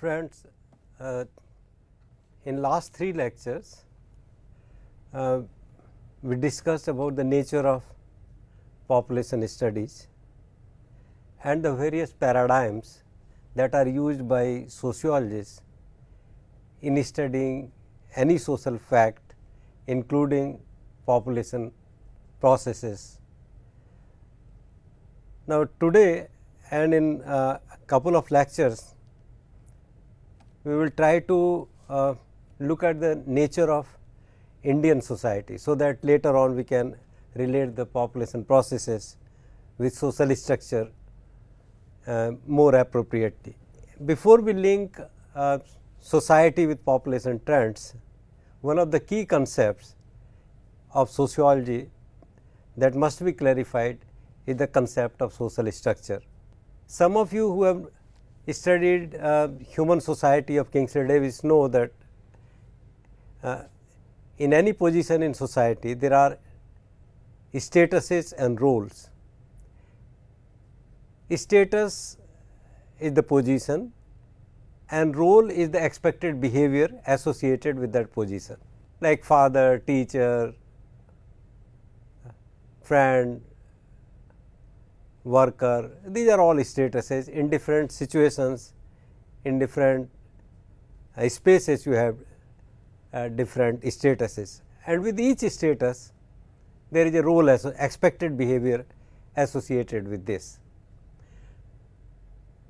Friends, uh, in last three lectures, uh, we discussed about the nature of population studies and the various paradigms that are used by sociologists in studying any social fact including population processes. Now, today and in uh, a uh, couple of lectures we will try to uh, look at the nature of Indian society, so that later on we can relate the population processes with social structure uh, more appropriately. Before we link uh, society with population trends, one of the key concepts of sociology that must be clarified is the concept of social structure. Some of you who have studied uh, human society of Kingsley Davis know that uh, in any position in society there are statuses and roles. Status is the position and role is the expected behavior associated with that position like father, teacher, friend, worker, these are all statuses in different situations, in different uh, spaces you have uh, different statuses and with each status there is a role as expected behavior associated with this.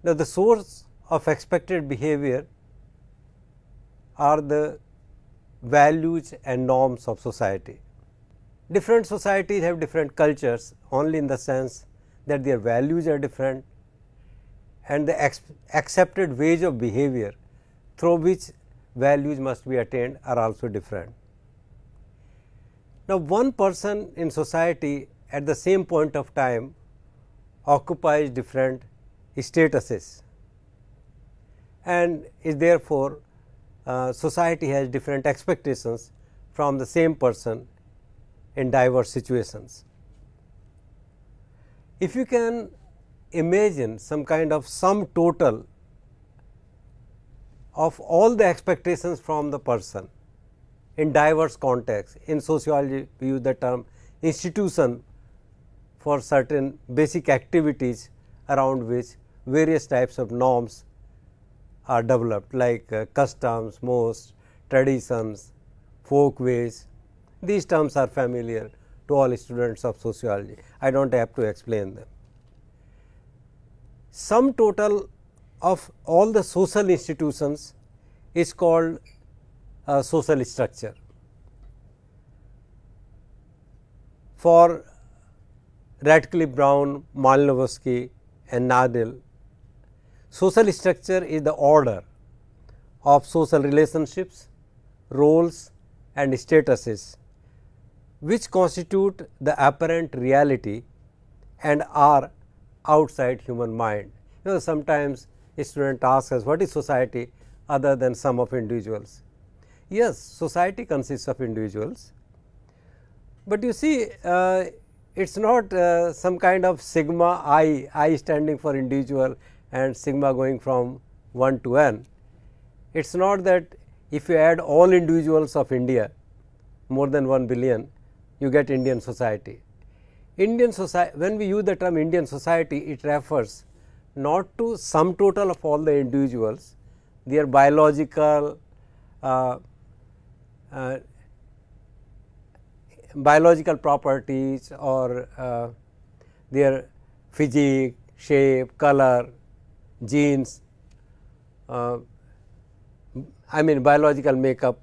Now, the source of expected behavior are the values and norms of society. Different societies have different cultures only in the sense that their values are different and the accepted ways of behavior through which values must be attained are also different. Now, one person in society at the same point of time occupies different statuses and is therefore, uh, society has different expectations from the same person in diverse situations. If you can imagine some kind of sum total of all the expectations from the person in diverse contexts. In sociology, we use the term institution for certain basic activities around which various types of norms are developed like uh, customs, most traditions, folk ways. These terms are familiar to all students of sociology. I do not have to explain them. Sum total of all the social institutions is called a uh, social structure. For Radcliffe Brown, Malinowski and Nadel, social structure is the order of social relationships, roles and statuses which constitute the apparent reality and are outside human mind. You know sometimes a student asks us what is society other than sum of individuals. Yes, society consists of individuals, but you see uh, it is not uh, some kind of sigma i, i standing for individual and sigma going from 1 to n. It is not that if you add all individuals of India more than 1 billion, you get Indian society. Indian society, when we use the term Indian society, it refers not to sum total of all the individuals, their biological, uh, uh, biological properties or uh, their physique, shape, color, genes, uh, I mean biological makeup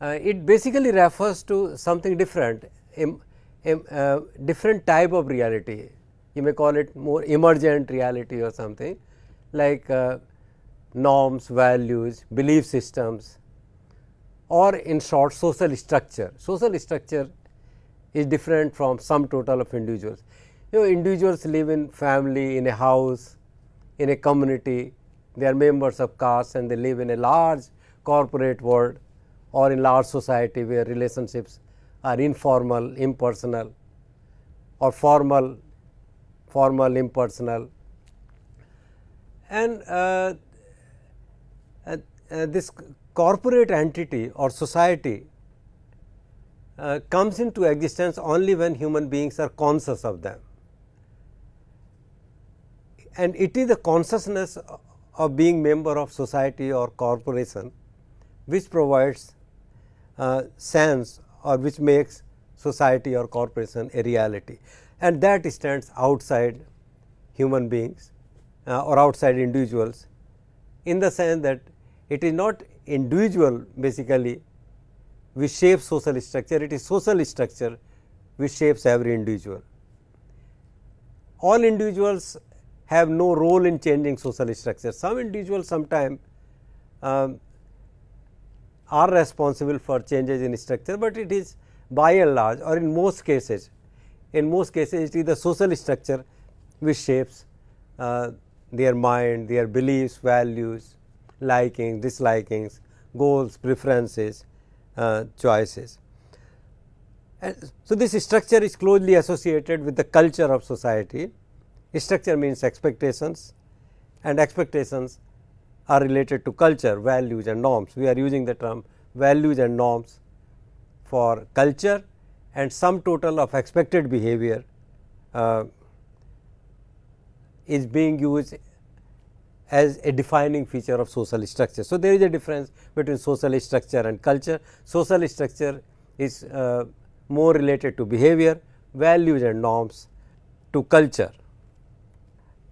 uh, it basically refers to something different, a, uh, different type of reality. You may call it more emergent reality or something like uh, norms, values, belief systems or in short social structure. Social structure is different from sum total of individuals. You know individuals live in family, in a house, in a community, they are members of caste and they live in a large corporate world or in large society where relationships are informal, impersonal or formal, formal, impersonal. And uh, uh, uh, this corporate entity or society uh, comes into existence only when human beings are conscious of them. And it is the consciousness of being member of society or corporation which provides uh, sense or which makes society or corporation a reality and that stands outside human beings uh, or outside individuals in the sense that it is not individual basically which shapes social structure, it is social structure which shapes every individual. All individuals have no role in changing social structure. Some individuals sometimes um, are responsible for changes in structure, but it is by and large or in most cases, in most cases it is the social structure which shapes uh, their mind, their beliefs, values, likings, dislikings, goals, preferences, uh, choices. And so, this structure is closely associated with the culture of society. Structure means expectations and expectations are related to culture, values and norms. We are using the term values and norms for culture and sum total of expected behavior uh, is being used as a defining feature of social structure. So, there is a difference between social structure and culture. Social structure is uh, more related to behavior, values and norms to culture.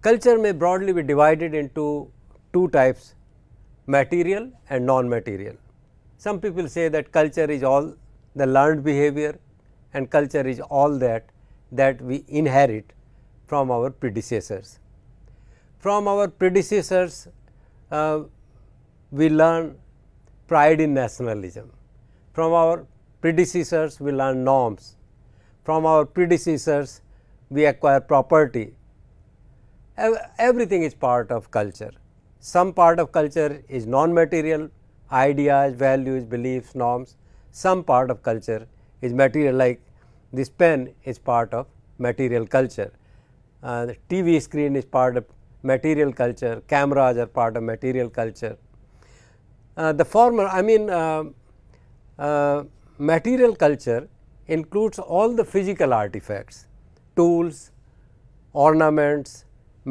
Culture may broadly be divided into two types material and non-material. Some people say that culture is all the learned behavior and culture is all that that we inherit from our predecessors. From our predecessors, uh, we learn pride in nationalism. From our predecessors, we learn norms. From our predecessors, we acquire property. Everything is part of culture. Some part of culture is non-material, ideas, values, beliefs, norms. Some part of culture is material like this pen is part of material culture. Uh, the TV screen is part of material culture, cameras are part of material culture. Uh, the former I mean uh, uh material culture includes all the physical artifacts, tools, ornaments,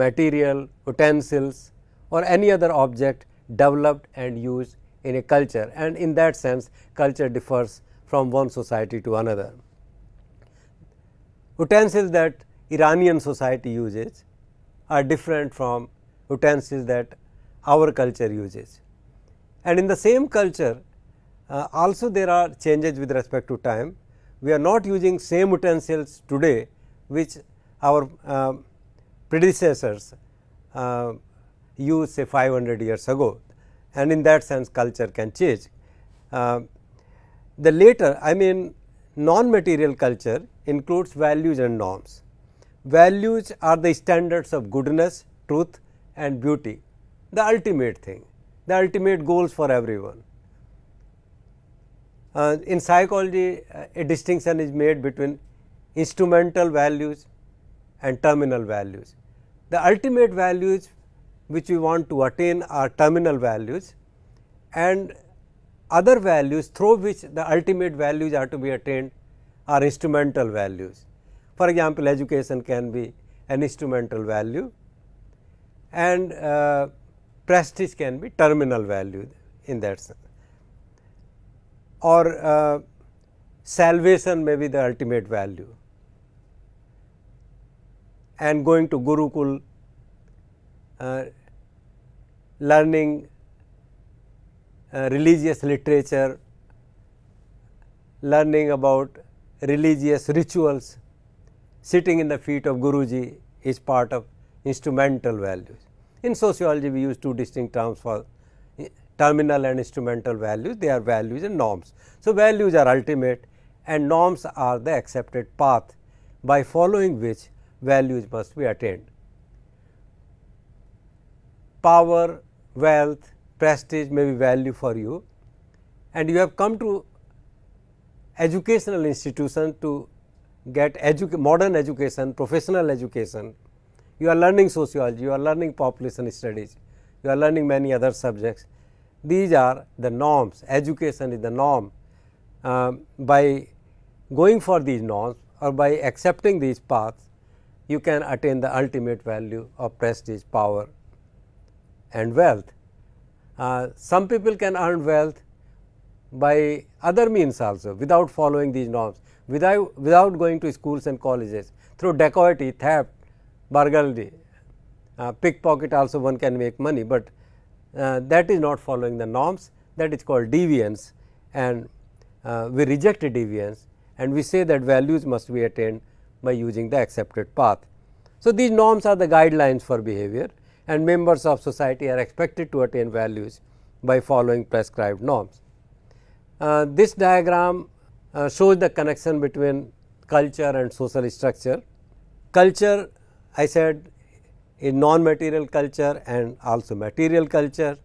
material, utensils, or any other object developed and used in a culture and in that sense culture differs from one society to another. Utensils that Iranian society uses are different from utensils that our culture uses. And in the same culture uh, also there are changes with respect to time. We are not using same utensils today which our uh, predecessors uh, you say 500 years ago and in that sense culture can change. Uh, the later I mean non-material culture includes values and norms. Values are the standards of goodness, truth and beauty, the ultimate thing, the ultimate goals for everyone. Uh, in psychology, uh, a distinction is made between instrumental values and terminal values. The ultimate values which we want to attain are terminal values and other values through which the ultimate values are to be attained are instrumental values. For example, education can be an instrumental value and uh, prestige can be terminal value in that sense or uh, salvation may be the ultimate value and going to Gurukul uh, learning uh, religious literature, learning about religious rituals, sitting in the feet of Guruji is part of instrumental values. In sociology, we use two distinct terms for eh, terminal and instrumental values, they are values and norms. So, values are ultimate and norms are the accepted path by following which values must be attained power, wealth, prestige may be value for you and you have come to educational institution to get modern education, professional education. You are learning sociology, you are learning population studies, you are learning many other subjects. These are the norms, education is the norm. Uh, by going for these norms or by accepting these paths, you can attain the ultimate value of prestige, power, and wealth. Uh, some people can earn wealth by other means also without following these norms, without, without going to schools and colleges through dacoity, theft, burglary, uh, pickpocket also one can make money, but uh, that is not following the norms that is called deviance and uh, we reject deviance and we say that values must be attained by using the accepted path. So, these norms are the guidelines for behavior and members of society are expected to attain values by following prescribed norms. Uh, this diagram uh, shows the connection between culture and social structure. Culture I said is non-material culture and also material culture.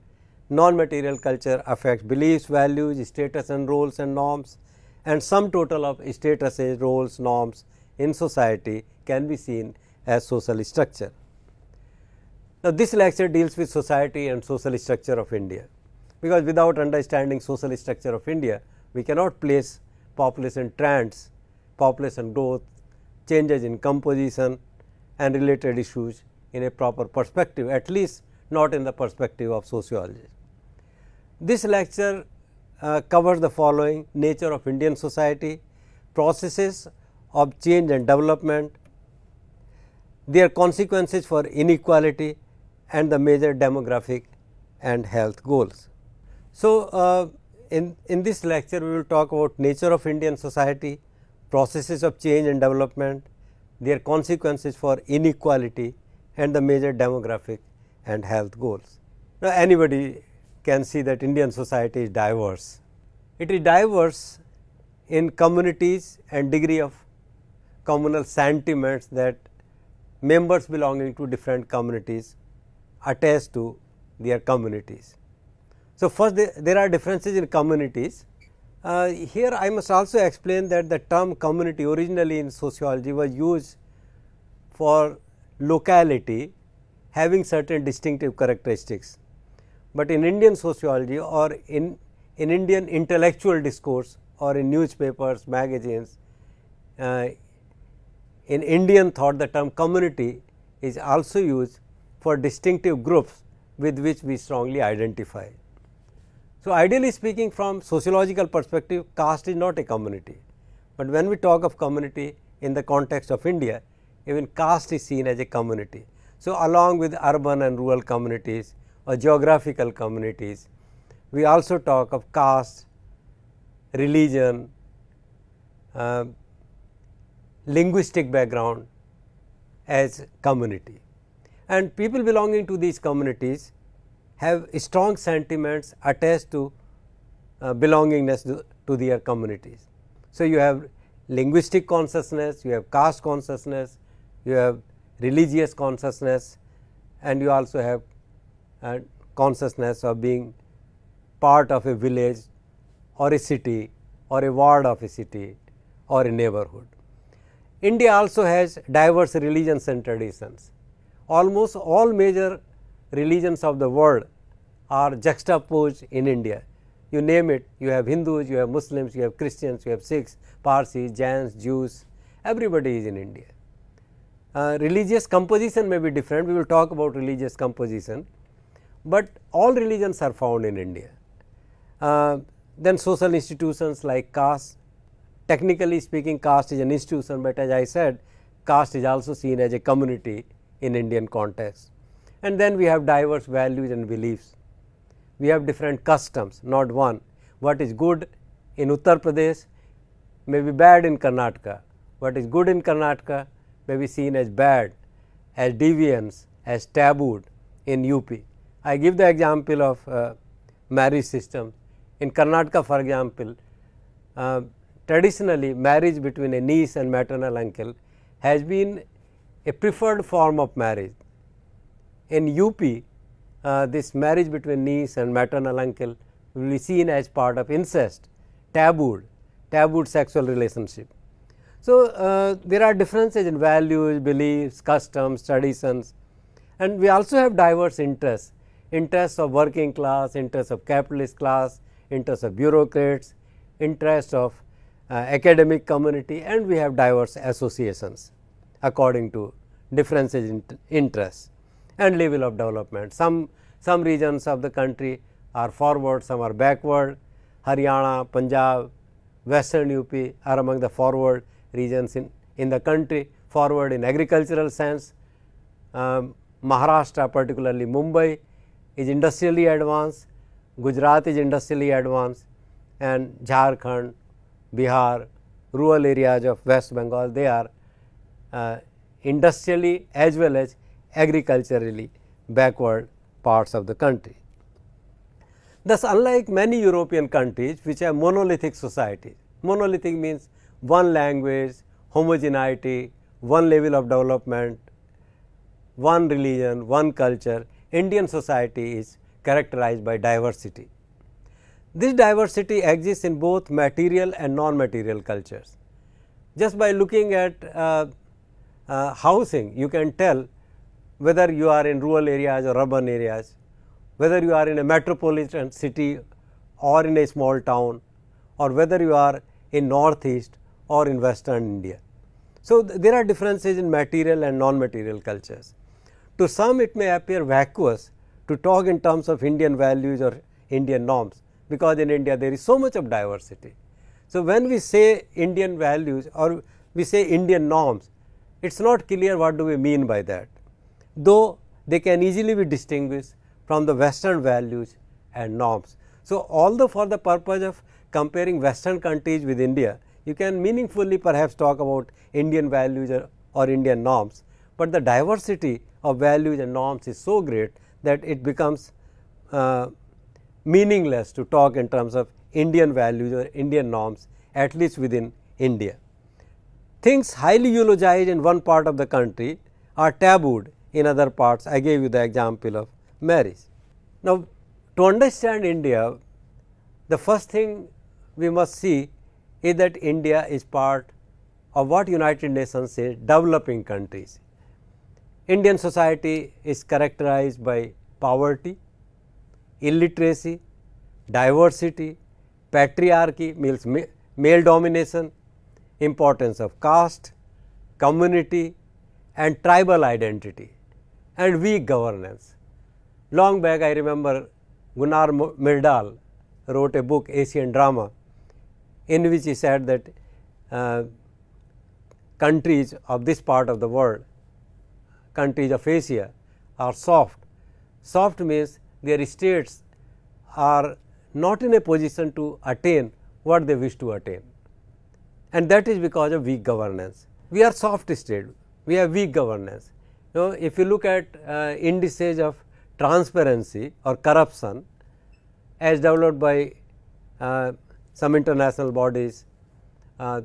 Non-material culture affects beliefs, values, status and roles and norms and sum total of statuses, roles, norms in society can be seen as social structure. Now, this lecture deals with society and social structure of India, because without understanding social structure of India, we cannot place population trends, population growth, changes in composition and related issues in a proper perspective, at least not in the perspective of sociology. This lecture uh, covers the following nature of Indian society, processes of change and development, their consequences for inequality, and the major demographic and health goals. So, uh, in, in this lecture we will talk about nature of Indian society, processes of change and development, their consequences for inequality and the major demographic and health goals. Now, anybody can see that Indian society is diverse. It is diverse in communities and degree of communal sentiments that members belonging to different communities attached to their communities. So, first there are differences in communities. Uh, here I must also explain that the term community originally in sociology was used for locality having certain distinctive characteristics. But in Indian sociology or in, in Indian intellectual discourse or in newspapers, magazines, uh, in Indian thought the term community is also used for distinctive groups with which we strongly identify. So, ideally speaking from sociological perspective caste is not a community, but when we talk of community in the context of India even caste is seen as a community. So, along with urban and rural communities or geographical communities we also talk of caste, religion, uh, linguistic background as community and people belonging to these communities have strong sentiments attached to uh, belongingness to, to, their communities. So, you have linguistic consciousness, you have caste consciousness, you have religious consciousness and you also have uh, consciousness of being part of a village or a city or a ward of a city or a neighborhood. India also has diverse religions and traditions almost all major religions of the world are juxtaposed in India. You name it, you have Hindus, you have Muslims, you have Christians, you have Sikhs, Parsis, Jains, Jews, everybody is in India. Uh, religious composition may be different, we will talk about religious composition, but all religions are found in India. Uh, then social institutions like caste, technically speaking caste is an institution, but as I said caste is also seen as a community in Indian context. And then we have diverse values and beliefs. We have different customs, not one. What is good in Uttar Pradesh may be bad in Karnataka. What is good in Karnataka may be seen as bad, as deviance, as tabooed in UP. I give the example of uh, marriage system. In Karnataka, for example, uh, traditionally marriage between a niece and maternal uncle has been a preferred form of marriage. In UP, uh, this marriage between niece and maternal uncle will be seen as part of incest, tabooed, tabooed sexual relationship. So, uh, there are differences in values, beliefs, customs, traditions and we also have diverse interests, interests of working class, interests of capitalist class, interests of bureaucrats, interests of uh, academic community and we have diverse associations according to differences in interests and level of development. Some, some regions of the country are forward, some are backward. Haryana, Punjab, western UP are among the forward regions in, in the country, forward in agricultural sense. Um, Maharashtra particularly Mumbai is industrially advanced, Gujarat is industrially advanced and Jharkhand, Bihar, rural areas of West Bengal they are uh, industrially as well as agriculturally backward parts of the country. Thus, unlike many European countries which have monolithic societies, monolithic means one language, homogeneity, one level of development, one religion, one culture, Indian society is characterized by diversity. This diversity exists in both material and non-material cultures. Just by looking at uh, uh, housing, you can tell whether you are in rural areas or urban areas, whether you are in a metropolitan city or in a small town or whether you are in northeast or in western India. So, there are differences in material and non-material cultures. To some it may appear vacuous to talk in terms of Indian values or Indian norms because in India there is so much of diversity. So, when we say Indian values or we say Indian norms it is not clear what do we mean by that, though they can easily be distinguished from the western values and norms. So, although for the purpose of comparing western countries with India, you can meaningfully perhaps talk about Indian values or, or Indian norms, but the diversity of values and norms is so great that it becomes uh, meaningless to talk in terms of Indian values or Indian norms at least within India. Things highly eulogized in one part of the country are tabooed in other parts. I gave you the example of marriage. Now, to understand India, the first thing we must see is that India is part of what United Nations says developing countries. Indian society is characterized by poverty, illiteracy, diversity, patriarchy means male domination importance of caste, community and tribal identity and weak governance. Long back I remember Gunnar Myrdal wrote a book Asian Drama in which he said that uh, countries of this part of the world, countries of Asia are soft. Soft means their states are not in a position to attain what they wish to attain and that is because of weak governance. We are soft state, we have weak governance. You know, if you look at uh, indices of transparency or corruption as developed by uh, some international bodies, uh,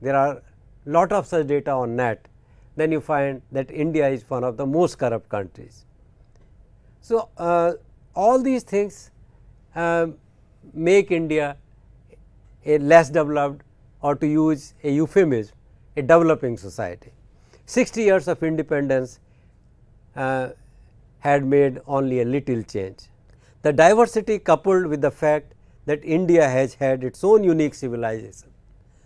there are lot of such data on net, then you find that India is one of the most corrupt countries. So, uh, all these things uh, make India a less developed or to use a euphemism a developing society. 60 years of independence uh, had made only a little change. The diversity coupled with the fact that India has had its own unique civilization,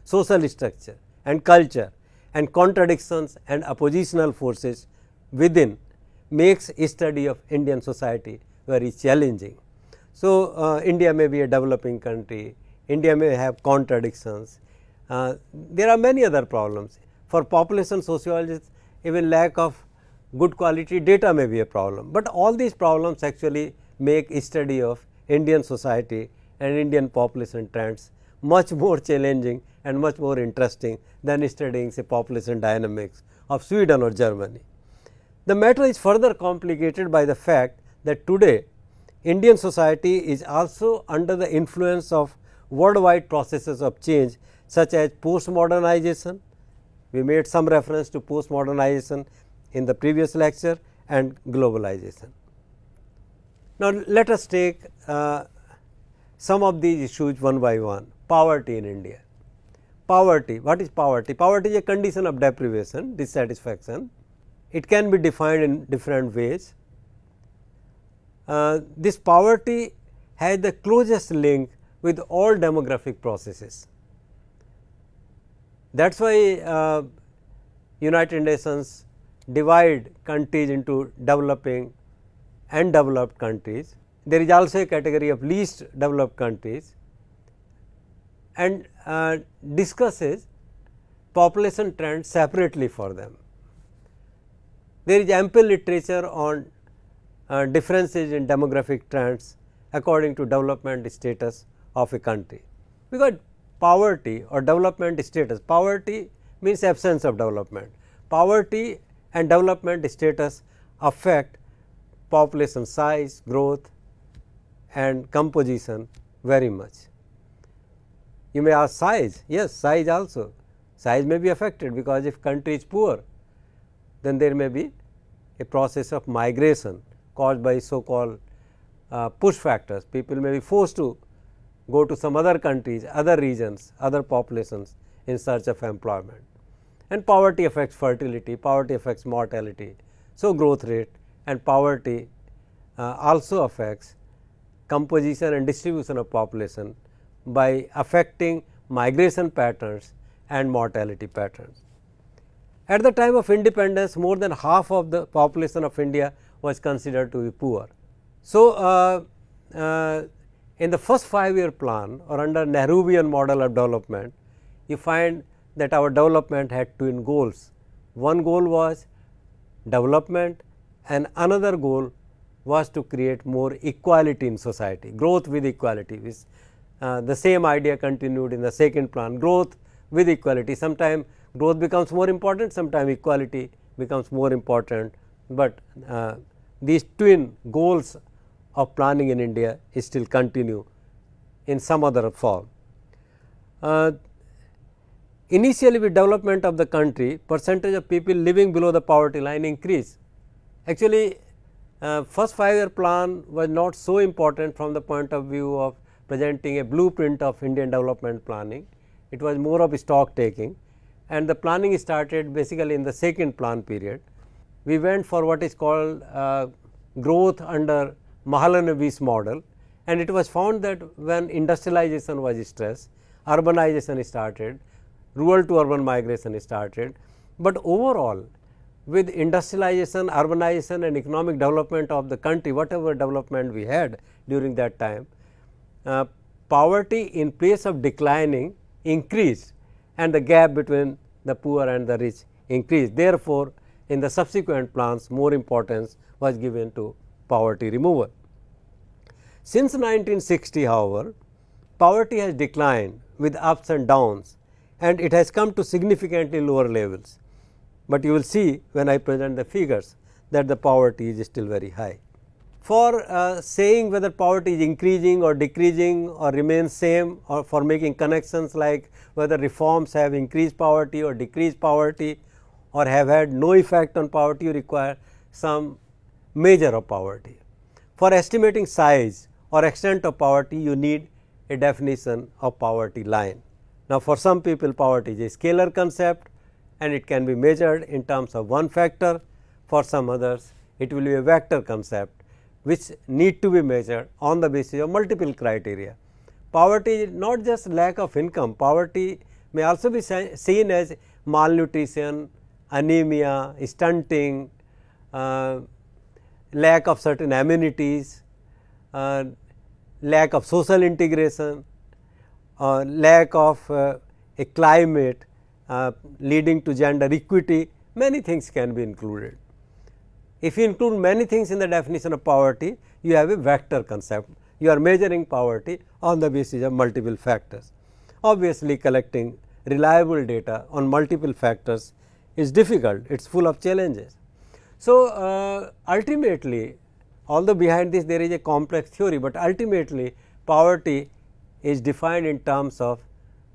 social structure and culture and contradictions and oppositional forces within makes a study of Indian society very challenging. So, uh, India may be a developing country, India may have contradictions, uh, there are many other problems. For population sociologists, even lack of good quality data may be a problem, but all these problems actually make study of Indian society and Indian population trends much more challenging and much more interesting than studying say population dynamics of Sweden or Germany. The matter is further complicated by the fact that today Indian society is also under the influence of worldwide processes of change such as postmodernization. We made some reference to postmodernization in the previous lecture and globalization. Now, let us take uh, some of these issues one by one. Poverty in India. Poverty, what is poverty? Poverty is a condition of deprivation, dissatisfaction. It can be defined in different ways. Uh, this poverty has the closest link with all demographic processes. That is why uh, United Nations divide countries into developing and developed countries. There is also a category of least developed countries and uh, discusses population trends separately for them. There is ample literature on uh, differences in demographic trends according to development status of a country, because poverty or development status. Poverty means absence of development. Poverty and development status affect population size, growth and composition very much. You may ask size, yes size also, size may be affected because if country is poor then there may be a process of migration caused by so called uh, push factors, people may be forced to go to some other countries, other regions, other populations in search of employment. And poverty affects fertility, poverty affects mortality. So, growth rate and poverty uh, also affects composition and distribution of population by affecting migration patterns and mortality patterns. At the time of independence, more than half of the population of India was considered to be poor. So, uh, uh, in the first five year plan or under Nehruvian model of development, you find that our development had twin goals. One goal was development and another goal was to create more equality in society, growth with equality. Which, uh, the same idea continued in the second plan, growth with equality. Sometimes growth becomes more important, sometimes equality becomes more important, but uh, these twin goals of planning in India is still continue in some other form. Uh, initially with development of the country percentage of people living below the poverty line increased. Actually uh, first 5 year plan was not so important from the point of view of presenting a blueprint of Indian development planning. It was more of stock taking and the planning started basically in the second plan period. We went for what is called uh, growth under Mahalanobis model and it was found that when industrialization was stressed, urbanization started, rural to urban migration started, but overall with industrialization, urbanization and economic development of the country, whatever development we had during that time, uh, poverty in place of declining increased and the gap between the poor and the rich increased. Therefore, in the subsequent plans more importance was given to poverty removal. Since 1960 however, poverty has declined with ups and downs and it has come to significantly lower levels, but you will see when I present the figures that the poverty is still very high. For uh, saying whether poverty is increasing or decreasing or remains same or for making connections like whether reforms have increased poverty or decreased poverty or have had no effect on poverty you require some measure of poverty. For estimating size or extent of poverty, you need a definition of poverty line. Now, for some people poverty is a scalar concept and it can be measured in terms of one factor. For some others, it will be a vector concept which need to be measured on the basis of multiple criteria. Poverty is not just lack of income, poverty may also be seen as malnutrition, anemia, stunting, uh, lack of certain amenities, uh, lack of social integration, uh, lack of uh, a climate uh, leading to gender equity, many things can be included. If you include many things in the definition of poverty, you have a vector concept. You are measuring poverty on the basis of multiple factors. Obviously, collecting reliable data on multiple factors is difficult, it is full of challenges. So, uh, ultimately although behind this there is a complex theory, but ultimately poverty is defined in terms of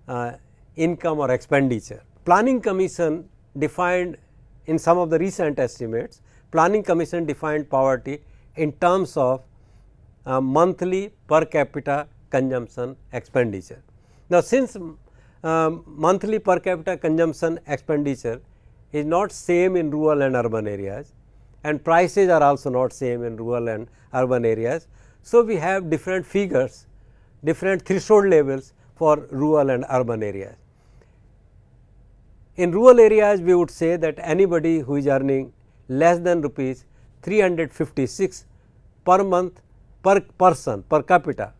uh, income or expenditure. Planning Commission defined in some of the recent estimates, Planning Commission defined poverty in terms of uh, monthly per capita consumption expenditure. Now, since uh, monthly per capita consumption expenditure is not same in rural and urban areas and prices are also not same in rural and urban areas. So, we have different figures, different threshold levels for rural and urban areas. In rural areas, we would say that anybody who is earning less than rupees 356 per month per person per capita,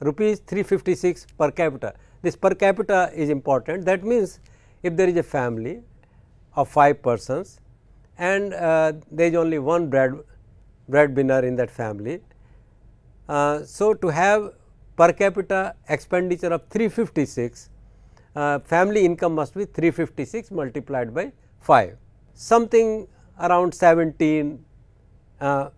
rupees 356 per capita. This per capita is important. That means, if there is a family of 5 persons and uh, there is only one bread breadwinner in that family. Uh, so, to have per capita expenditure of 356, uh, family income must be 356 multiplied by 5, something around 17 uh,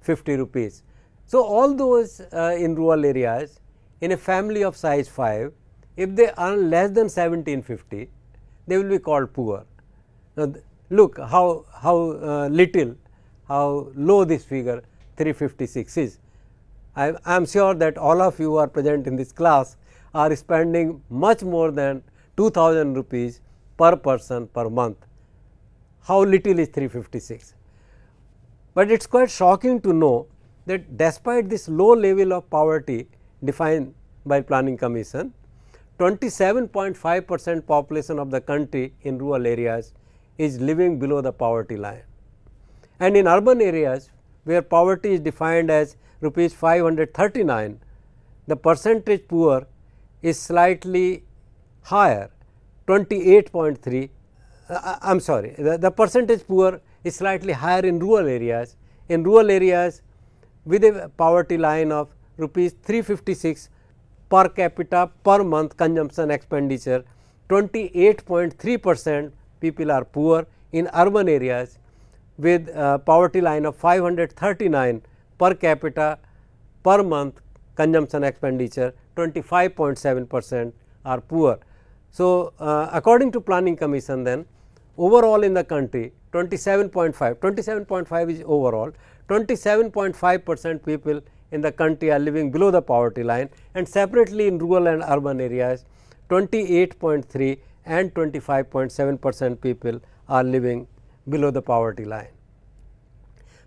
50 rupees. So, all those uh, in rural areas in a family of size 5, if they earn less than 1750, they will be called poor now, look how, how uh, little, how low this figure 356 is. I, I am sure that all of you are present in this class are spending much more than 2000 rupees per person per month. How little is 356? But it is quite shocking to know that despite this low level of poverty defined by planning commission, 27.5 percent population of the country in rural areas is living below the poverty line. And in urban areas where poverty is defined as rupees 539, the percentage poor is slightly higher 28.3 uh, uh I am sorry the, the percentage poor is slightly higher in rural areas in rural areas with a poverty line of rupees 356 per capita per month consumption expenditure 28.3 percent people are poor in urban areas with poverty line of 539 per capita per month consumption expenditure 25.7 percent are poor. So, uh, according to planning commission then overall in the country 27.5, 27.5 is overall 27.5 percent people in the country are living below the poverty line and separately in rural and urban areas 28.3 and 25.7 percent people are living below the poverty line.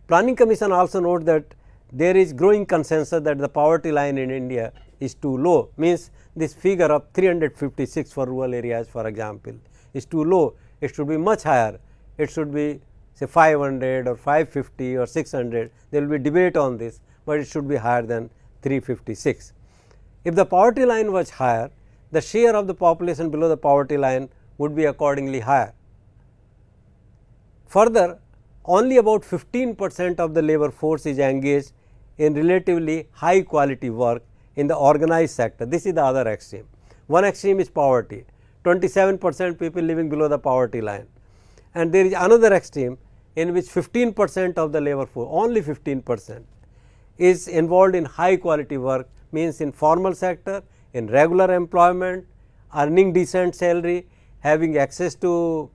Planning Commission also note that there is growing consensus that the poverty line in India is too low means this figure of 356 for rural areas for example is too low it should be much higher it should be say 500 or 550 or 600 there will be debate on this but it should be higher than 356 if the poverty line was higher the share of the population below the poverty line would be accordingly higher. Further, only about 15 percent of the labor force is engaged in relatively high quality work in the organized sector. This is the other extreme. One extreme is poverty, 27 percent people living below the poverty line and there is another extreme in which 15 percent of the labor force, only 15 percent is involved in high quality work means in formal sector in regular employment, earning decent salary, having access to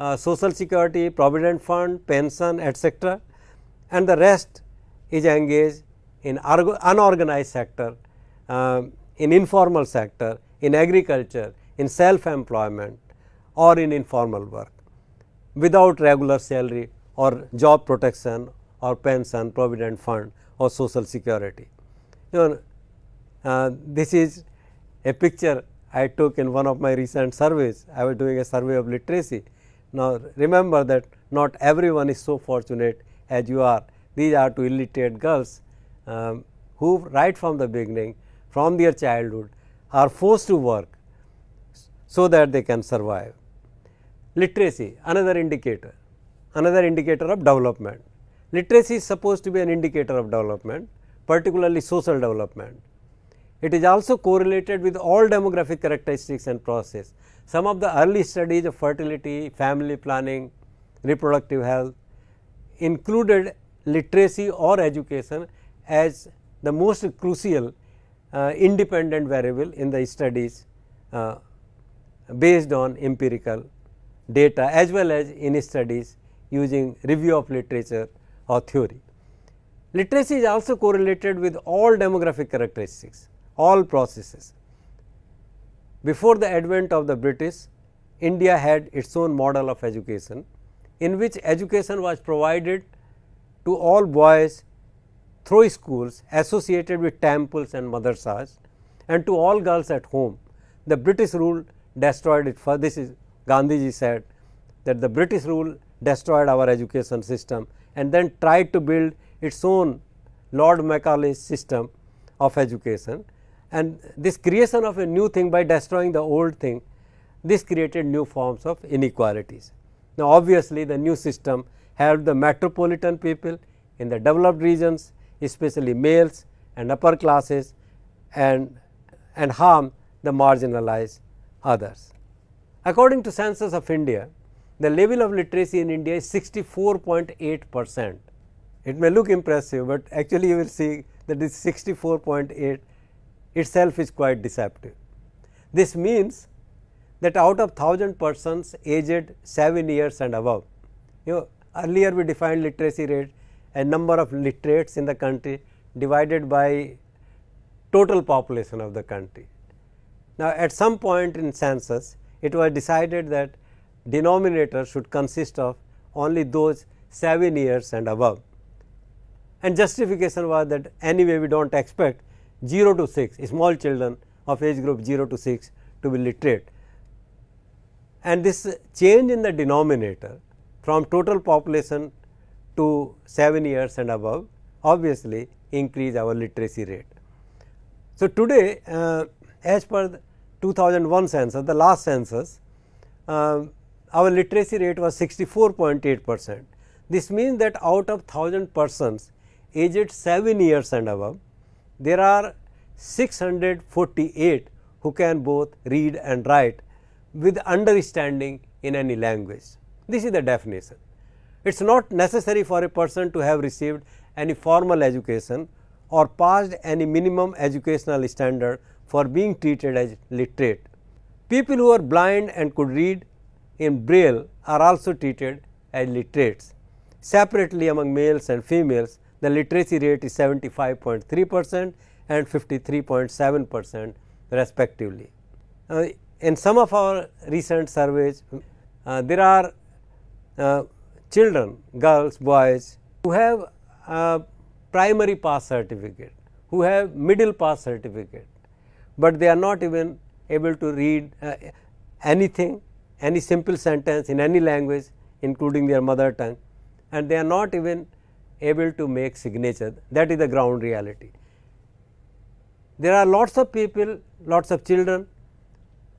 uh, social security, provident fund, pension etc. and the rest is engaged in unorganized sector, uh, in informal sector, in agriculture, in self employment or in informal work without regular salary or job protection or pension, provident fund or social security. You know, uh, this is a picture I took in one of my recent surveys, I was doing a survey of literacy. Now, remember that not everyone is so fortunate as you are. These are two illiterate girls um, who right from the beginning, from their childhood are forced to work so that they can survive. Literacy, another indicator, another indicator of development. Literacy is supposed to be an indicator of development, particularly social development. It is also correlated with all demographic characteristics and process. Some of the early studies of fertility, family planning, reproductive health included literacy or education as the most crucial uh, independent variable in the studies uh, based on empirical data as well as in studies using review of literature or theory. Literacy is also correlated with all demographic characteristics all processes. Before the advent of the British, India had its own model of education, in which education was provided to all boys through schools associated with temples and madrasas and to all girls at home. The British rule destroyed it for this is Gandhiji said that the British rule destroyed our education system and then tried to build its own Lord Macaulay's system of education and this creation of a new thing by destroying the old thing this created new forms of inequalities. Now, obviously, the new system helped the metropolitan people in the developed regions especially males and upper classes and, and harm the marginalized others. According to census of India, the level of literacy in India is 64.8 percent. It may look impressive, but actually you will see that it is 64.8 itself is quite deceptive. This means that out of 1000 persons aged 7 years and above, you know earlier we defined literacy rate a number of literates in the country divided by total population of the country. Now, at some point in census it was decided that denominator should consist of only those 7 years and above and justification was that anyway we do not expect 0 to 6 small children of age group 0 to 6 to be literate. And this change in the denominator from total population to 7 years and above obviously increase our literacy rate. So, today uh, as per 2001 census the last census uh, our literacy rate was 64.8 percent. This means that out of 1000 persons aged 7 years and above there are 648 who can both read and write with understanding in any language. This is the definition. It is not necessary for a person to have received any formal education or passed any minimum educational standard for being treated as literate. People who are blind and could read in braille are also treated as literates. Separately among males and females, the literacy rate is 75.3 percent and 53.7 percent respectively. Uh, in some of our recent surveys, uh, there are uh, children, girls, boys who have a primary pass certificate, who have middle pass certificate, but they are not even able to read uh, anything, any simple sentence in any language including their mother tongue and they are not even able to make signature that is the ground reality. There are lots of people, lots of children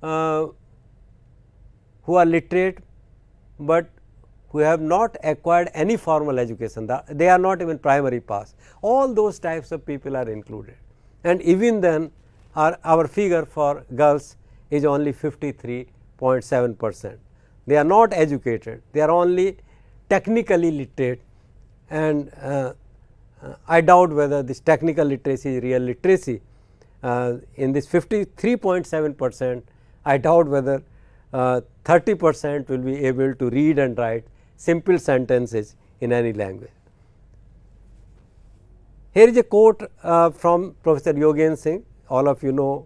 uh, who are literate, but who have not acquired any formal education, they are not even primary pass. All those types of people are included and even then our, our figure for girls is only 53.7 percent. They are not educated, they are only technically literate and uh, uh, I doubt whether this technical literacy is real literacy. Uh, in this 53.7 percent, I doubt whether 30 percent will be able to read and write simple sentences in any language. Here is a quote uh, from Professor Yogen Singh, all of you know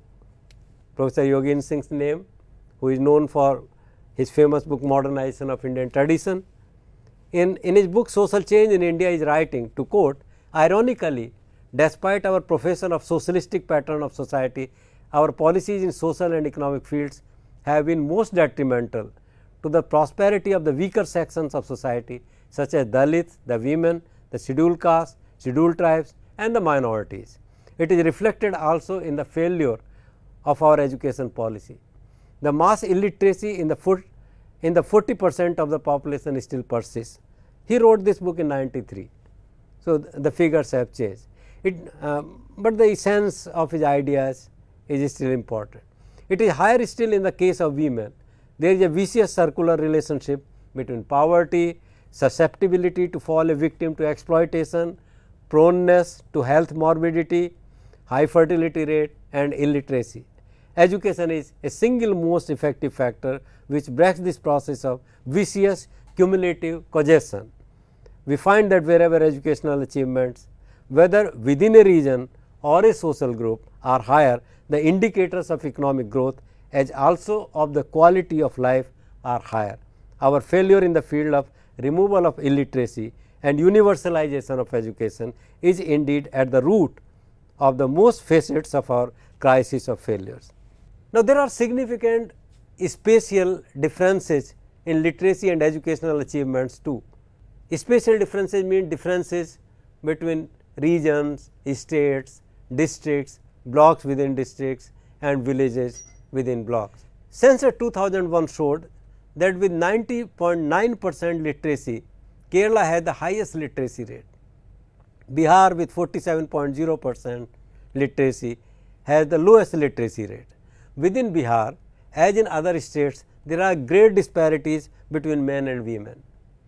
Professor Yogen Singh's name who is known for his famous book Modernization of Indian Tradition in, in his book Social Change in India is writing to quote, ironically despite our profession of socialistic pattern of society, our policies in social and economic fields have been most detrimental to the prosperity of the weaker sections of society such as Dalits, the women, the scheduled castes, scheduled tribes and the minorities. It is reflected also in the failure of our education policy. The mass illiteracy in the foot in the 40 percent of the population still persists. He wrote this book in 93. So, the figures have changed, it, um, but the essence of his ideas is still important. It is higher still in the case of women. There is a vicious circular relationship between poverty, susceptibility to fall a victim to exploitation, proneness to health morbidity, high fertility rate and illiteracy. Education is a single most effective factor which breaks this process of vicious cumulative causation. We find that wherever educational achievements whether within a region or a social group are higher the indicators of economic growth as also of the quality of life are higher. Our failure in the field of removal of illiteracy and universalization of education is indeed at the root of the most facets of our crisis of failures. Now, there are significant spatial differences in literacy and educational achievements too. Spatial differences mean differences between regions, states, districts, blocks within districts and villages within blocks. Census 2001 showed that with 90.9 percent literacy, Kerala had the highest literacy rate. Bihar with 47.0 percent literacy has the lowest literacy rate. Within Bihar, as in other states, there are great disparities between men and women.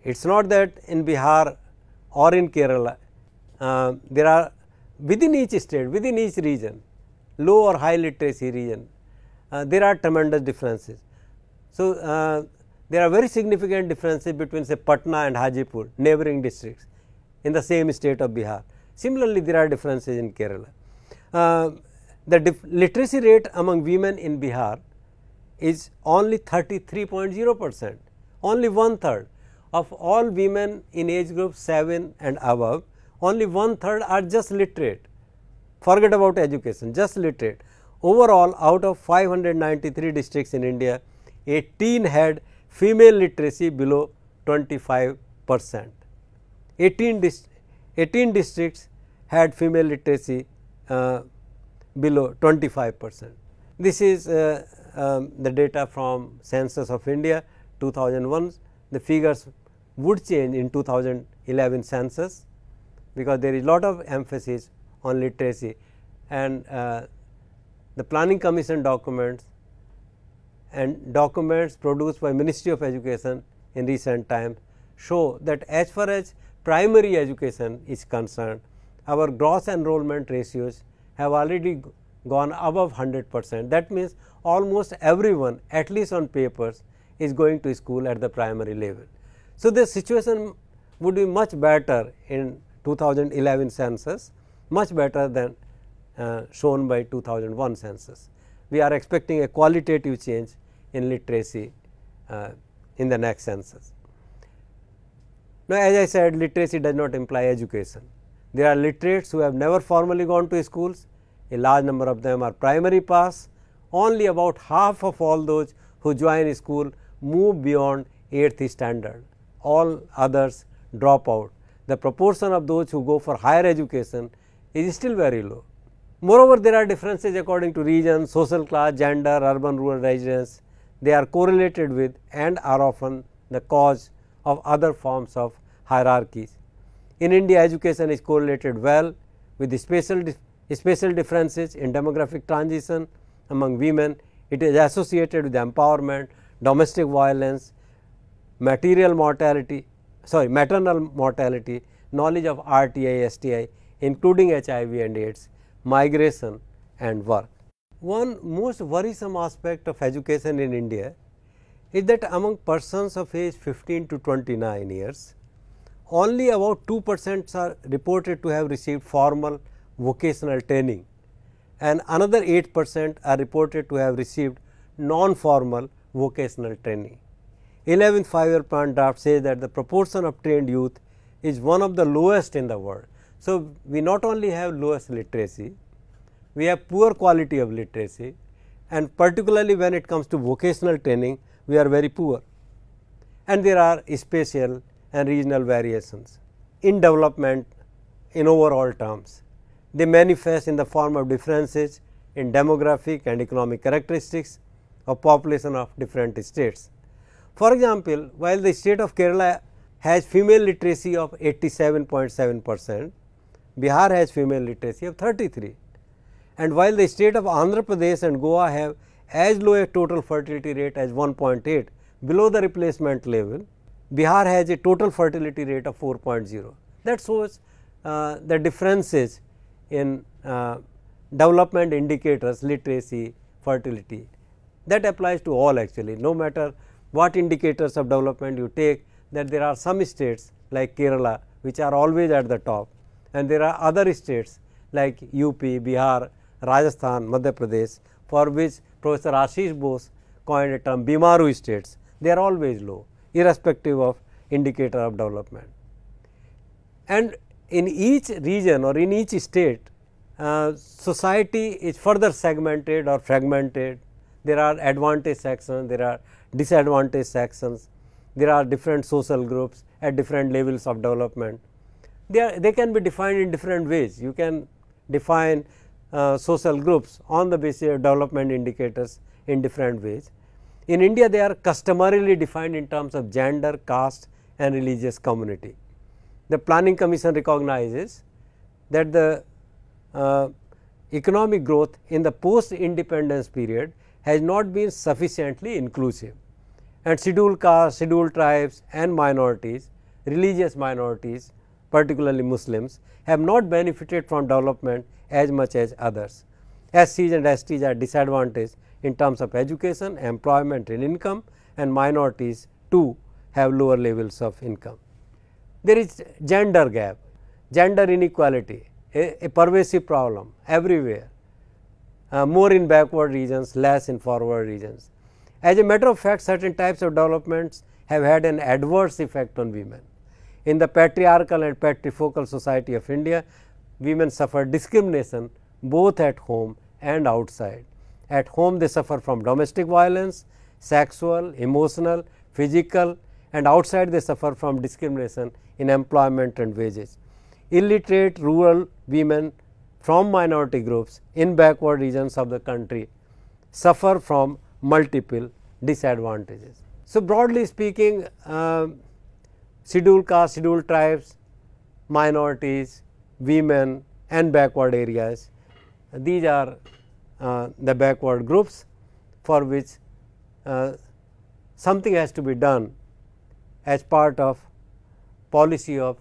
It is not that in Bihar or in Kerala, uh, there are within each state, within each region, low or high literacy region, uh, there are tremendous differences. So, uh, there are very significant differences between say Patna and Hajipur, neighboring districts in the same state of Bihar. Similarly, there are differences in Kerala. Uh, the literacy rate among women in Bihar is only 33.0 percent, only one third of all women in age group 7 and above, only one third are just literate, forget about education, just literate. Overall, out of 593 districts in India, 18 had female literacy below 25 percent. 18, dist 18 districts had female literacy uh, below 25 percent. This is uh, um, the data from census of India 2001 the figures would change in 2011 census because there is lot of emphasis on literacy and uh, the planning commission documents and documents produced by ministry of education in recent times show that as far as primary education is concerned our gross enrollment ratios have already gone above 100 percent that means almost everyone at least on papers is going to school at the primary level. So, the situation would be much better in 2011 census much better than uh, shown by 2001 census. We are expecting a qualitative change in literacy uh, in the next census. Now, as I said literacy does not imply education. There are literates who have never formally gone to schools, a large number of them are primary pass only about half of all those who join school move beyond 8th standard, all others drop out. The proportion of those who go for higher education is still very low. Moreover, there are differences according to region, social class, gender, urban, rural residence. They are correlated with and are often the cause of other forms of hierarchies. In India, education is correlated well with the spatial, spatial differences in demographic transition, among women, it is associated with empowerment, domestic violence, material mortality, sorry maternal mortality, knowledge of RTI, STI including HIV and AIDS, migration and work. One most worrisome aspect of education in India is that among persons of age 15 to 29 years, only about 2 percent are reported to have received formal vocational training and another 8 percent are reported to have received non-formal vocational training. 11th five-year plan draft says that the proportion of trained youth is one of the lowest in the world. So, we not only have lowest literacy, we have poor quality of literacy and particularly when it comes to vocational training, we are very poor and there are spatial and regional variations in development in overall terms. They manifest in the form of differences in demographic and economic characteristics of population of different states. For example, while the state of Kerala has female literacy of 87.7 percent, Bihar has female literacy of 33 and while the state of Andhra Pradesh and Goa have as low a total fertility rate as 1.8 below the replacement level, Bihar has a total fertility rate of 4.0. That shows uh, the differences in uh, development indicators literacy, fertility that applies to all actually no matter what indicators of development you take that there are some states like Kerala which are always at the top and there are other states like UP, Bihar, Rajasthan, Madhya Pradesh for which Professor Ashish Bose coined a term Bimaru states they are always low irrespective of indicator of development. And in each region or in each state uh, society is further segmented or fragmented. There are advantage sections, there are disadvantage sections, there are different social groups at different levels of development. They, are, they can be defined in different ways. You can define uh, social groups on the basis of development indicators in different ways. In India, they are customarily defined in terms of gender, caste and religious community the planning commission recognizes that the uh, economic growth in the post independence period has not been sufficiently inclusive and scheduled castes, scheduled tribes and minorities, religious minorities particularly Muslims have not benefited from development as much as others. SCs and STs are disadvantaged in terms of education, employment and income and minorities too have lower levels of income. There is gender gap, gender inequality, a, a pervasive problem everywhere, uh, more in backward regions, less in forward regions. As a matter of fact, certain types of developments have had an adverse effect on women. In the patriarchal and patrifocal society of India, women suffer discrimination both at home and outside. At home, they suffer from domestic violence, sexual, emotional, physical, and outside they suffer from discrimination in employment and wages. Illiterate rural women from minority groups in backward regions of the country suffer from multiple disadvantages. So, broadly speaking uh, scheduled caste, scheduled tribes, minorities, women and backward areas these are uh, the backward groups for which uh, something has to be done as part of policy of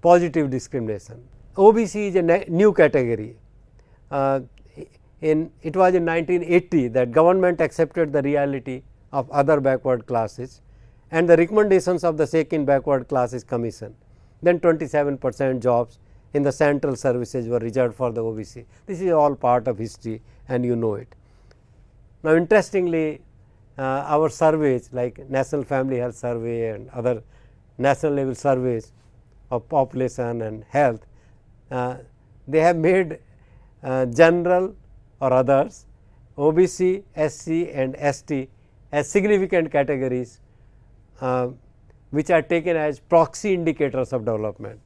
positive discrimination. OBC is a new category. Uh, in it was in 1980 that government accepted the reality of other backward classes and the recommendations of the Second Backward Classes Commission. Then 27 percent jobs in the central services were reserved for the OBC. This is all part of history and you know it. Now, interestingly uh, our surveys like National Family Health Survey and other national level surveys of population and health, uh, they have made uh, general or others OBC, SC and ST as significant categories uh, which are taken as proxy indicators of development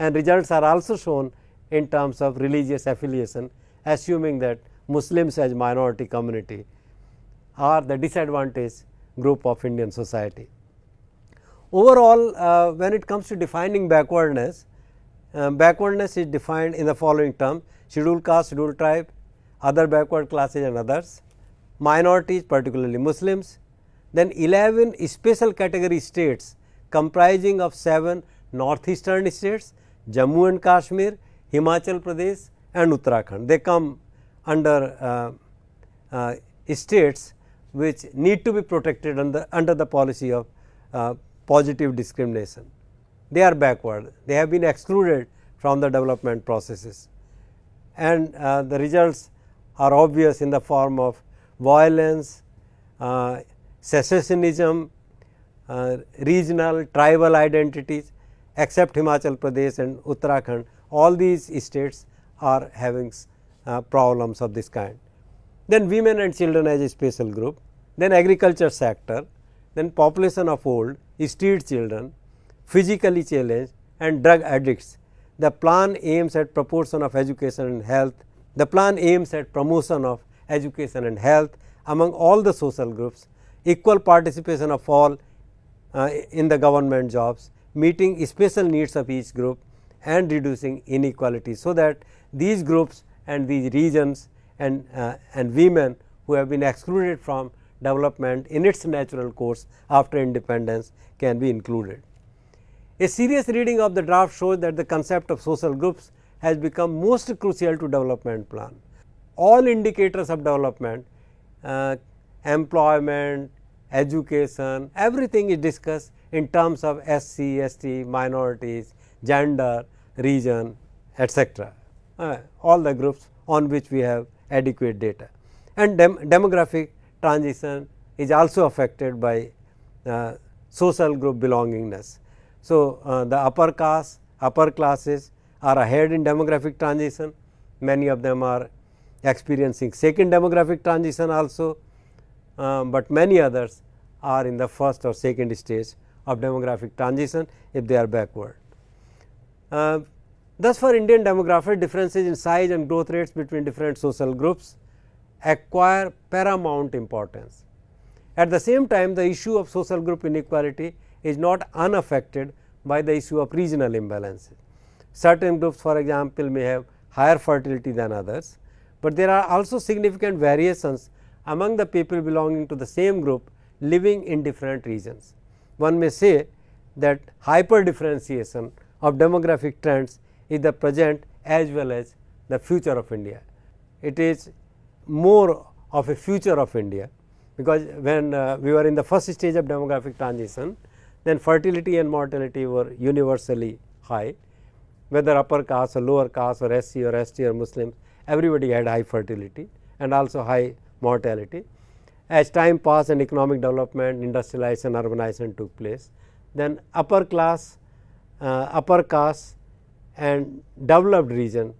and results are also shown in terms of religious affiliation assuming that Muslims as minority community are the disadvantaged group of Indian society. Overall, uh, when it comes to defining backwardness, uh, backwardness is defined in the following term scheduled caste, scheduled tribe, other backward classes and others, minorities particularly Muslims, then 11 special category states comprising of 7 northeastern states, Jammu and Kashmir, Himachal Pradesh and Uttarakhand. They come under uh, uh, states which need to be protected under, under the policy of uh, positive discrimination. They are backward, they have been excluded from the development processes and uh, the results are obvious in the form of violence, uh, secessionism, uh, regional, tribal identities except Himachal Pradesh and Uttarakhand all these states are having uh, problems of this kind then women and children as a special group, then agriculture sector, then population of old, street children, physically challenged and drug addicts. The plan aims at proportion of education and health. The plan aims at promotion of education and health among all the social groups, equal participation of all uh, in the government jobs, meeting special needs of each group and reducing inequality. So, that these groups and these regions and, uh, and women who have been excluded from development in its natural course after independence can be included. A serious reading of the draft shows that the concept of social groups has become most crucial to development plan. All indicators of development, uh, employment, education, everything is discussed in terms of SC, ST, minorities, gender, region, etc. Uh, all the groups on which we have adequate data and dem demographic transition is also affected by uh, social group belongingness. So, uh, the upper class upper classes are ahead in demographic transition many of them are experiencing second demographic transition also, uh, but many others are in the first or second stage of demographic transition if they are backward. Uh, Thus, for Indian demographic differences in size and growth rates between different social groups acquire paramount importance. At the same time, the issue of social group inequality is not unaffected by the issue of regional imbalances. Certain groups for example, may have higher fertility than others, but there are also significant variations among the people belonging to the same group living in different regions. One may say that hyper differentiation of demographic trends is the present as well as the future of India. It is more of a future of India because when uh, we were in the first stage of demographic transition, then fertility and mortality were universally high, whether upper caste or lower caste or SC or ST or Muslims, everybody had high fertility and also high mortality. As time passed and economic development, industrialization, urbanization took place, then upper class, uh, upper caste and developed region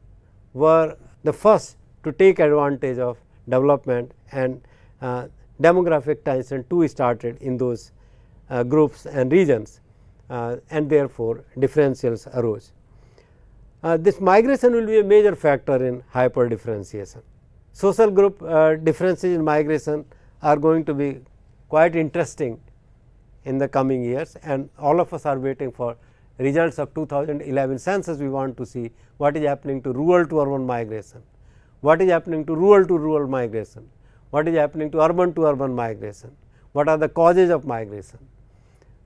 were the first to take advantage of development and uh, demographic tension too started in those uh, groups and regions uh, and therefore, differentials arose. Uh, this migration will be a major factor in hyper differentiation. Social group uh, differences in migration are going to be quite interesting in the coming years and all of us are waiting for results of 2011 census we want to see what is happening to rural to urban migration, what is happening to rural to rural migration, what is happening to urban to urban migration, what are the causes of migration.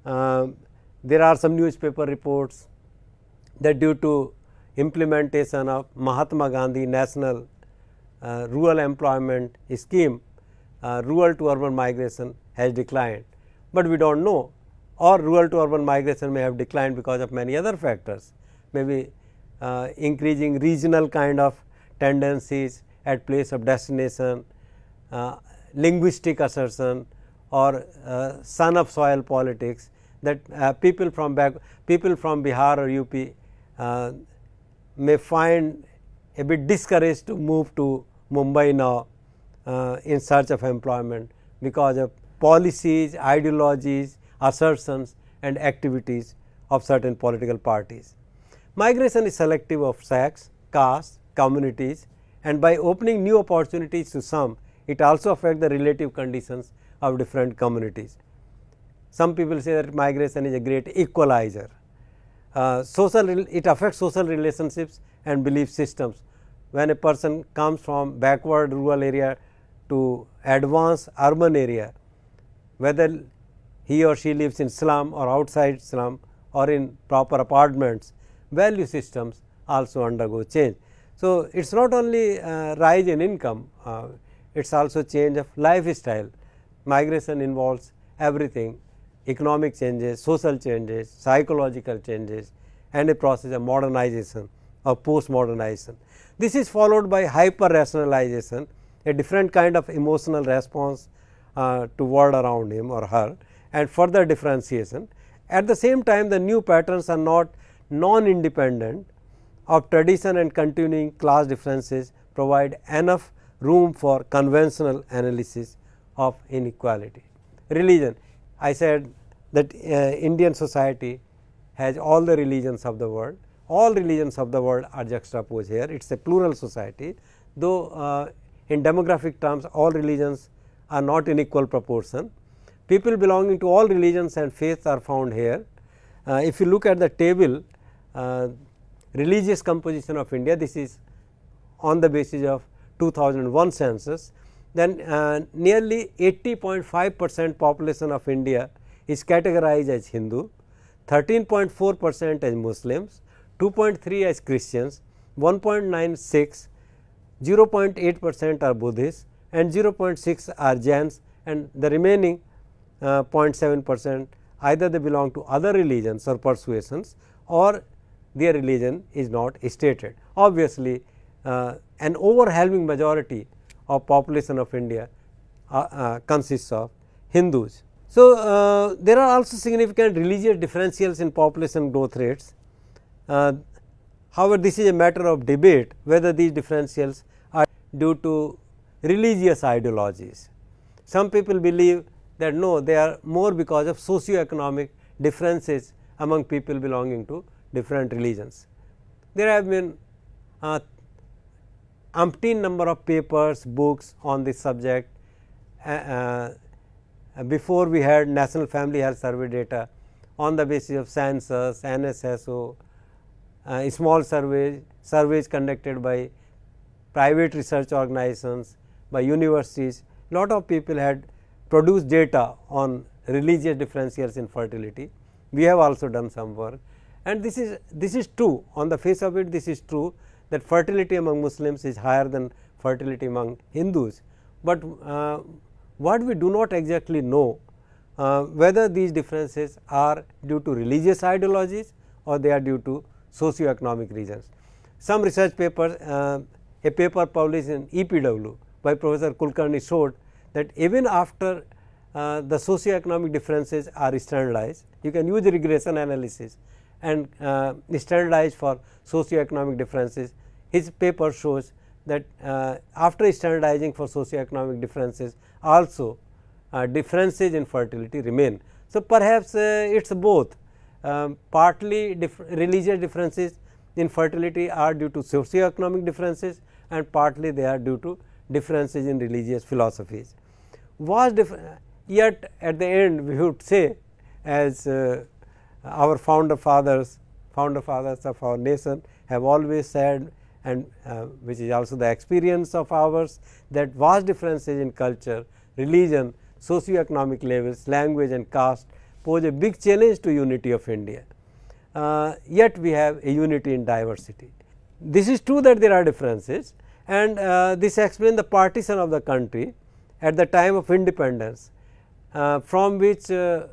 Uh, there are some newspaper reports that due to implementation of Mahatma Gandhi national uh, rural employment scheme, uh, rural to urban migration has declined, but we do not know or rural to urban migration may have declined because of many other factors, maybe uh, increasing regional kind of tendencies at place of destination, uh, linguistic assertion or uh, son of soil politics that uh, people from back people from Bihar or UP uh, may find a bit discouraged to move to Mumbai now uh, in search of employment because of policies, ideologies assertions and activities of certain political parties. Migration is selective of sex, caste, communities and by opening new opportunities to some, it also affects the relative conditions of different communities. Some people say that migration is a great equalizer. Uh, social it affects social relationships and belief systems. When a person comes from backward rural area to advanced urban area, whether he or she lives in slum or outside slum or in proper apartments, value systems also undergo change. So, it is not only uh, rise in income, uh, it is also change of lifestyle. Migration involves everything economic changes, social changes, psychological changes and a process of modernization or post modernization. This is followed by hyper rationalization, a different kind of emotional response uh, to world around him or her and further differentiation. At the same time the new patterns are not non-independent of tradition and continuing class differences provide enough room for conventional analysis of inequality. Religion, I said that uh, Indian society has all the religions of the world, all religions of the world are juxtaposed here, it is a plural society, though uh, in demographic terms all religions are not in equal proportion, people belonging to all religions and faiths are found here. Uh, if you look at the table uh, religious composition of India this is on the basis of 2001 census then uh, nearly 80.5 percent population of India is categorized as Hindu, 13.4 percent as Muslims, 2.3 as Christians, 1.96, 0.8 percent are Buddhists and 0.6 are Jains and the remaining uh, 0.7 percent either they belong to other religions or persuasions or their religion is not stated. Obviously, uh, an overwhelming majority of population of India uh, uh, consists of Hindus. So, uh, there are also significant religious differentials in population growth rates. Uh, however, this is a matter of debate whether these differentials are due to religious ideologies. Some people believe that no they are more because of socio-economic differences among people belonging to different religions. There have been uh, umpteen number of papers, books on this subject. Uh, uh, before we had National Family Health Survey data on the basis of census, NSSO, uh, small surveys, surveys conducted by private research organizations, by universities. Lot of people had produce data on religious differentials in fertility. We have also done some work and this is this is true on the face of it this is true that fertility among Muslims is higher than fertility among Hindus, but uh, what we do not exactly know uh, whether these differences are due to religious ideologies or they are due to socio-economic reasons. Some research papers, uh, a paper published in EPW by Professor Kulkarni showed that even after uh, the socioeconomic differences are standardized, you can use regression analysis and uh, standardize for socioeconomic differences. His paper shows that uh, after standardizing for socioeconomic differences also uh, differences in fertility remain. So, perhaps uh, it is both um, partly dif religious differences in fertility are due to socioeconomic differences and partly they are due to differences in religious philosophies was yet at the end we would say as uh, our founder fathers founder fathers of our nation have always said and uh, which is also the experience of ours that vast differences in culture religion socio-economic levels language and caste pose a big challenge to unity of india uh, yet we have a unity in diversity this is true that there are differences and uh, this explains the partition of the country at the time of independence uh, from which uh,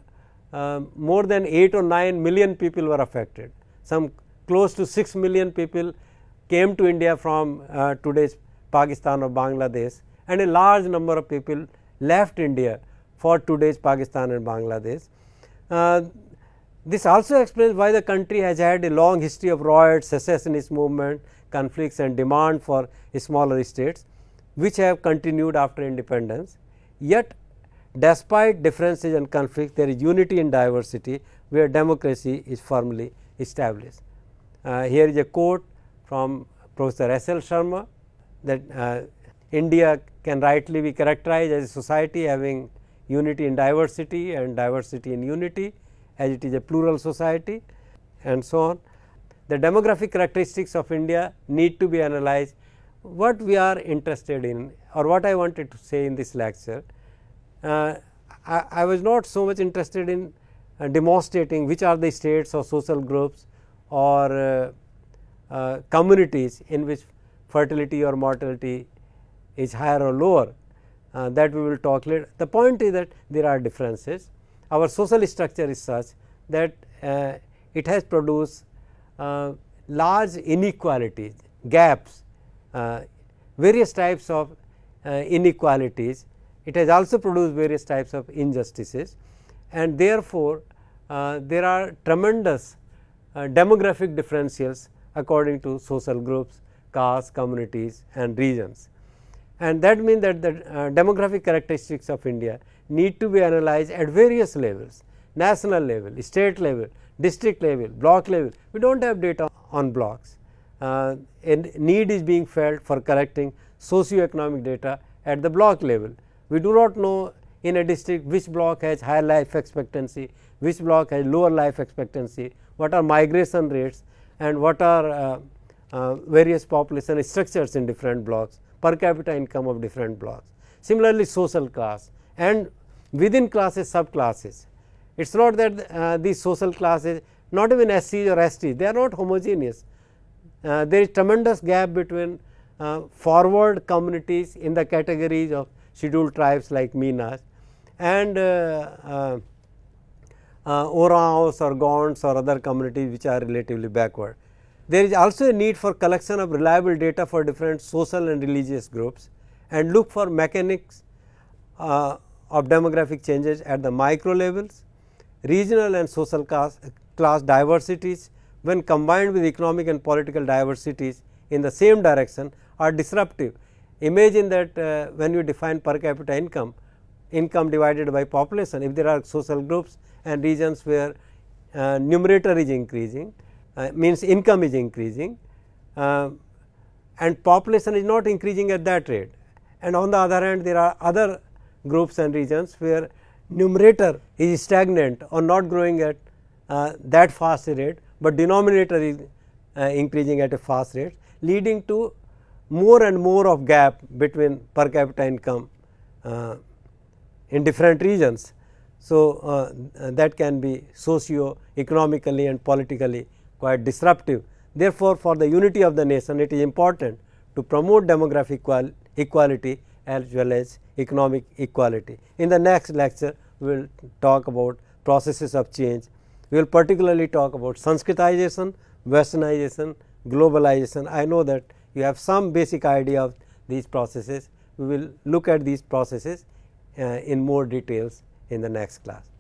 uh, more than 8 or 9 million people were affected. Some close to 6 million people came to India from uh, today's Pakistan or Bangladesh and a large number of people left India for today's Pakistan and Bangladesh. Uh, this also explains why the country has had a long history of riots, secessionist movement, conflicts and demand for smaller states which have continued after independence. Yet despite differences and conflicts there is unity in diversity where democracy is firmly established. Uh, here is a quote from Professor S. L. Sharma that uh, India can rightly be characterized as a society having unity in diversity and diversity in unity as it is a plural society and so on. The demographic characteristics of India need to be analyzed what we are interested in or what I wanted to say in this lecture. Uh, I, I, was not so much interested in uh, demonstrating which are the states or social groups or uh, uh communities in which fertility or mortality is higher or lower uh, that we will talk later. The point is that there are differences. Our social structure is such that uh, it has produced large inequalities, gaps uh, various types of uh, inequalities. It has also produced various types of injustices and therefore, uh, there are tremendous demographic differentials according to social groups, castes, communities and regions. And that means that the demographic characteristics of India need to be analyzed at various levels, national level, state level, district level, block level. We do not have data on blocks uh, need is being felt for collecting socio-economic data at the block level. We do not know in a district which block has high life expectancy, which block has lower life expectancy, what are migration rates and what are uh, uh, various population structures in different blocks, per capita income of different blocks. Similarly, social class and within classes subclasses. It is not that uh, these social classes not even SCs or STs they are not homogeneous uh, there is tremendous gap between uh, forward communities in the categories of scheduled tribes like Minas and uh, uh Oraos or Gonds or other communities which are relatively backward. There is also a need for collection of reliable data for different social and religious groups and look for mechanics uh, of demographic changes at the micro levels, regional and social class, class diversities when combined with economic and political diversities in the same direction are disruptive. Imagine that uh, when you define per capita income, income divided by population, if there are social groups and regions where uh, numerator is increasing, uh, means income is increasing uh, and population is not increasing at that rate. And on the other hand, there are other groups and regions where numerator is stagnant or not growing at uh, that fast rate but denominator is uh, increasing at a fast rate leading to more and more of gap between per capita income uh, in different regions. So, uh, that can be socio economically and politically quite disruptive. Therefore, for the unity of the nation it is important to promote demographic equality as well as economic equality. In the next lecture we will talk about processes of change we will particularly talk about Sanskritization, Westernization, globalization. I know that you have some basic idea of these processes. We will look at these processes uh, in more details in the next class.